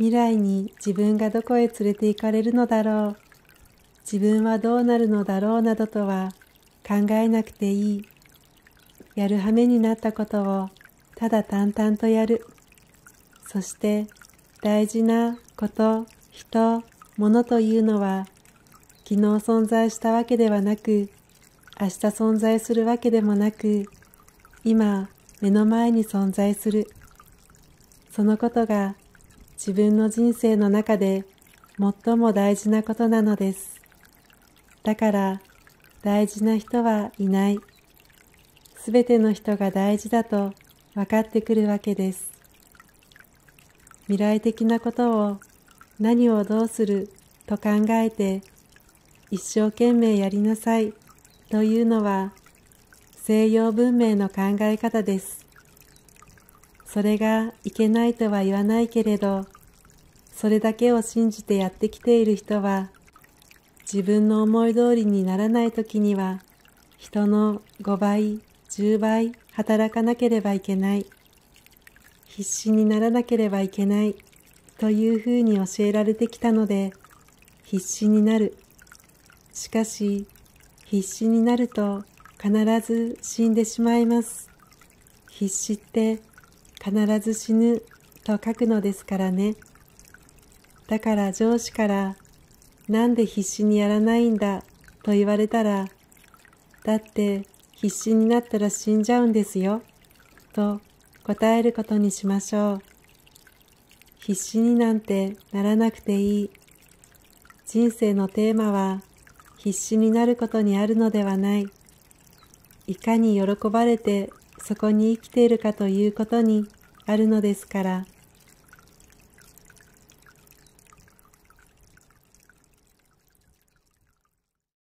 未来に自分がどこへ連れて行かれるのだろう、自分はどうなるのだろうなどとは考えなくていい。やるはめになったことをただ淡々とやる。そして大事なこと、人、物というのは昨日存在したわけではなく、明日存在するわけでもなく、今目の前に存在する。そのことが自分の人生の中で最も大事なことなのです。だから大事な人はいない。すべての人が大事だと分かってくるわけです。未来的なことを何をどうすると考えて一生懸命やりなさいというのは西洋文明の考え方です。それがいけないとは言わないけれど、それだけを信じてやってきている人は、自分の思い通りにならない時には、人の5倍、10倍働かなければいけない。必死にならなければいけない。というふうに教えられてきたので、必死になる。しかし、必死になると必ず死んでしまいます。必死って必ず死ぬと書くのですからね。だから上司からなんで必死にやらないんだと言われたら、だって必死になったら死んじゃうんですよと答えることにしましょう。必死になんてならなくていい。人生のテーマは必死になることにあるのではない。いかに喜ばれてそこに生きているかということにあるのですから